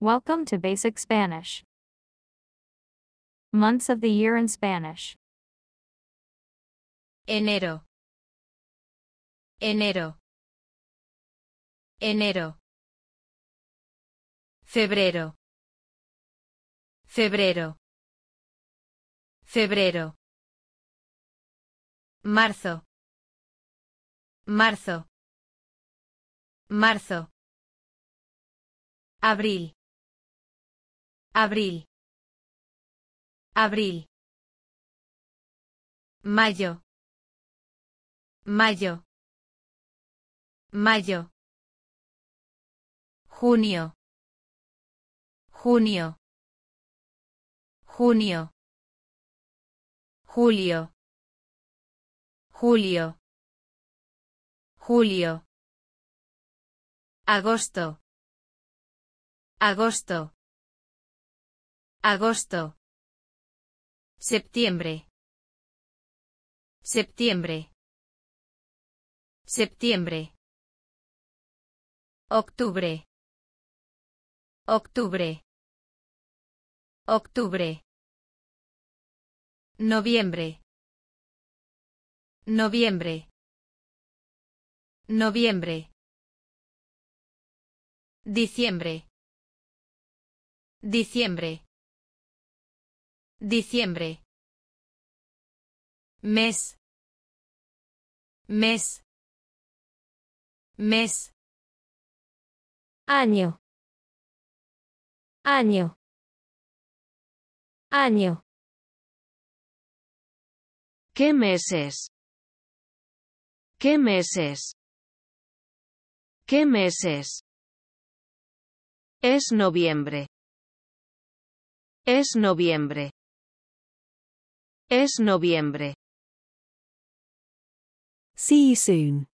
Welcome to Basic Spanish. Months of the year in Spanish. Enero. Enero. Enero. Febrero. Febrero. Febrero. Marzo. Marzo. Marzo. Abril. Abril. Abril. Mayo. Mayo. Mayo. Junio. Junio. Junio. Julio. Julio. Julio. Agosto. Agosto agosto, septiembre, septiembre, septiembre, octubre, octubre, octubre, noviembre, noviembre, noviembre, diciembre, diciembre Diciembre. Mes. Mes. Mes. Año. Año. Año. ¿Qué meses? ¿Qué meses? ¿Qué meses? Es noviembre. Es noviembre. Es noviembre. See you soon.